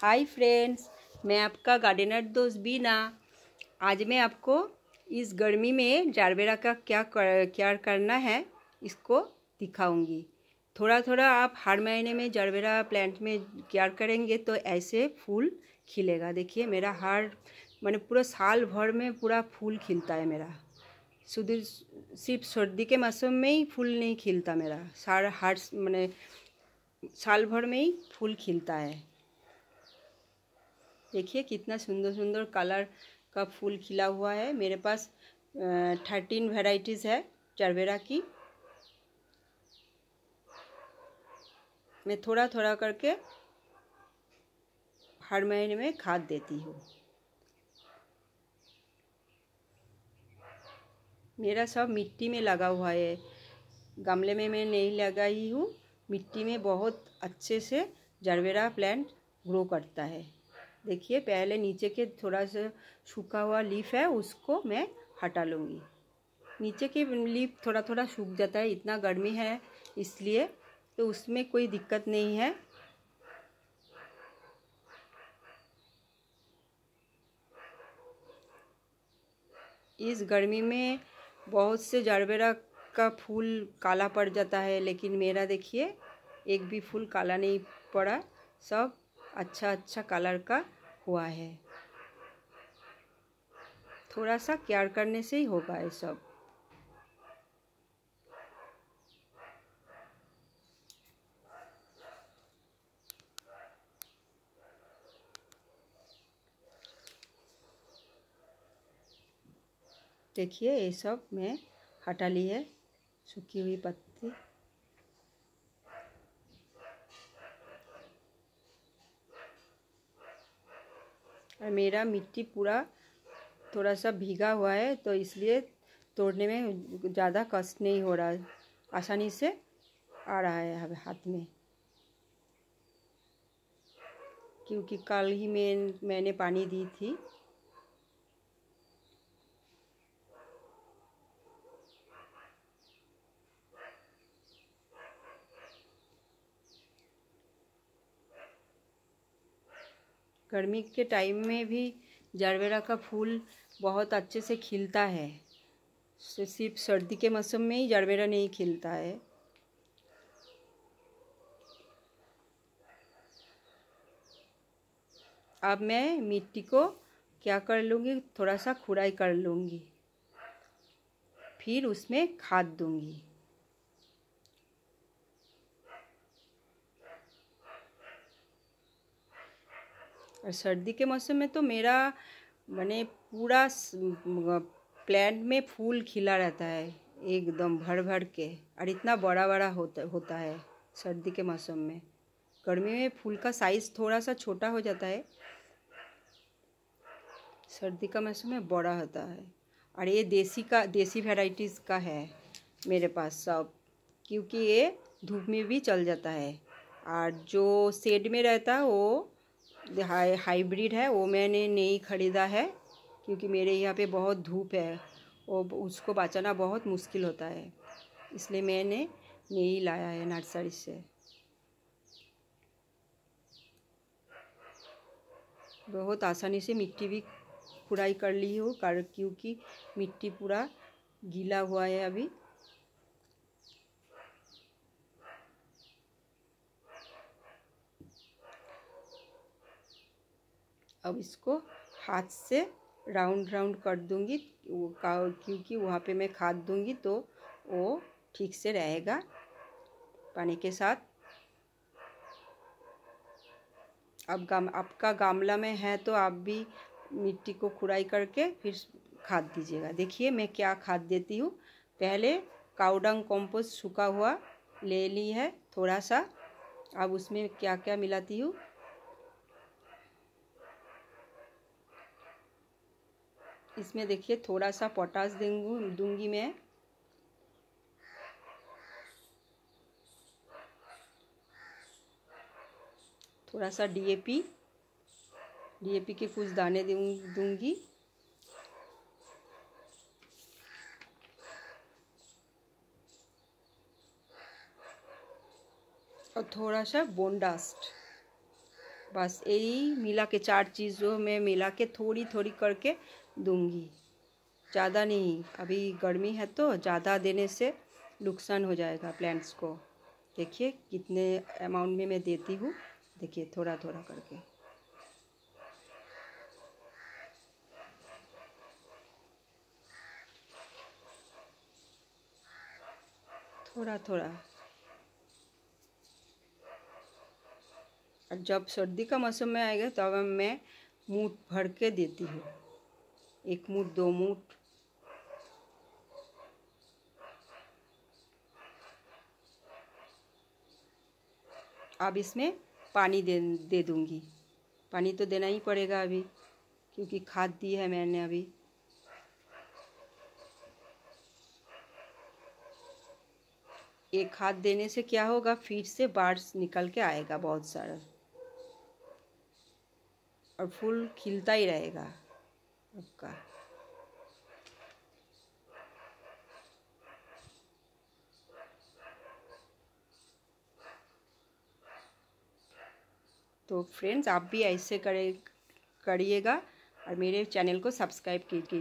hi friends मैं आपका gardener दोस्त बीना आज मैं आपको इस गर्मी में जारबेरा का क्या कर, क्या करना है इसको दिखाऊंगी थोड़ा थोड़ा आप हर महीने में जारबेरा प्लांट में केयर करेंगे तो ऐसे फूल खिलेगा देखिए मेरा हर मैंने पूरा साल भर में पूरा फूल खिलता है मेरा शुद्ध सिर्फ सर्दी के मौसम में ही फूल नहीं खिलता मेरा सारा हर मैंने साल भर में ही फूल खिलता है देखिए कितना सुंदर सुंदर कलर का फूल खिला हुआ है मेरे पास थर्टीन वेराइटीज़ है चरबेरा की मैं थोड़ा थोड़ा करके हर महीने में खाद देती हूँ मेरा सब मिट्टी में लगा हुआ है गमले में मैं नहीं लगाई हूँ मिट्टी में बहुत अच्छे से जरबेरा प्लांट ग्रो करता है देखिए पहले नीचे के थोड़ा सा सूखा हुआ लीफ है उसको मैं हटा लूँगी नीचे के लीफ थोड़ा थोड़ा सूख जाता है इतना गर्मी है इसलिए तो उसमें कोई दिक्कत नहीं है इस गर्मी में बहुत से जारबेरा का फूल काला पड़ जाता है लेकिन मेरा देखिए एक भी फूल काला नहीं पड़ा सब अच्छा अच्छा कलर का हुआ है थोड़ा सा केयर करने से ही होगा ये सब देखिए ये सब मैं हटा ली है सूखी हुई पत्ती और मेरा मिट्टी पूरा थोड़ा सा भीगा हुआ है तो इसलिए तोड़ने में ज़्यादा कष्ट नहीं हो रहा आसानी से आ रहा है अब हाथ में क्योंकि कल ही मैं मैंने पानी दी थी गर्मी के टाइम में भी जारवेरा का फूल बहुत अच्छे से खिलता है सिर्फ सर्दी के मौसम में ही जारवेरा नहीं खिलता है अब मैं मिट्टी को क्या कर लूँगी थोड़ा सा खुराई कर लूँगी फिर उसमें खाद दूँगी और सर्दी के मौसम में तो मेरा मैंने पूरा प्लांट में फूल खिला रहता है एकदम भर भर के और इतना बड़ा बड़ा होता होता है सर्दी के मौसम में गर्मी में फूल का साइज़ थोड़ा सा छोटा हो जाता है सर्दी का मौसम में बड़ा होता है और ये देसी का देसी वेराइटीज़ का है मेरे पास सब क्योंकि ये धूप में भी चल जाता है और जो शेड में रहता है वो हाई है वो मैंने नहीं ख़रीदा है क्योंकि मेरे यहाँ पे बहुत धूप है और उसको बचाना बहुत मुश्किल होता है इसलिए मैंने नहीं लाया है नर्सरी से बहुत आसानी से मिट्टी भी खुड़ाई कर ली हो कर क्योंकि मिट्टी पूरा गीला हुआ है अभी अब इसको हाथ से राउंड राउंड कर दूंगी क्योंकि वहाँ पे मैं खाद दूंगी तो वो ठीक से रहेगा पानी के साथ अब गाम आपका गामला में है तो आप भी मिट्टी को खुराई करके फिर खाद दीजिएगा देखिए मैं क्या खाद देती हूँ पहले काउडंग कॉम्पोस्ट सूखा हुआ ले ली है थोड़ा सा अब उसमें क्या क्या मिलाती हूँ इसमें देखिए थोड़ा सा पोटास देंगू दूंगी मैं थोड़ा सा डीएपी डीएपी के कुछ दाने दूंगी और थोड़ा सा बोनडास्ट बस यही मिला के चार चीज़ों में मिला के थोड़ी थोड़ी करके दूंगी ज़्यादा नहीं अभी गर्मी है तो ज़्यादा देने से नुकसान हो जाएगा प्लांट्स को देखिए कितने अमाउंट में मैं देती हूँ देखिए थोड़ा थोड़ा करके थोड़ा थोड़ा और जब सर्दी का मौसम में आएगा तब तो मैं मुँह भर के देती हूँ एक मुठ दो मुठ अब इसमें पानी दे दे दूँगी पानी तो देना ही पड़ेगा अभी क्योंकि खाद दी है मैंने अभी एक खाद देने से क्या होगा फिर से बाढ़ निकल के आएगा बहुत सारा और फूल खिलता ही रहेगा उसका तो फ्रेंड्स आप भी ऐसे करे करिएगा और मेरे चैनल को सब्सक्राइब कीजिए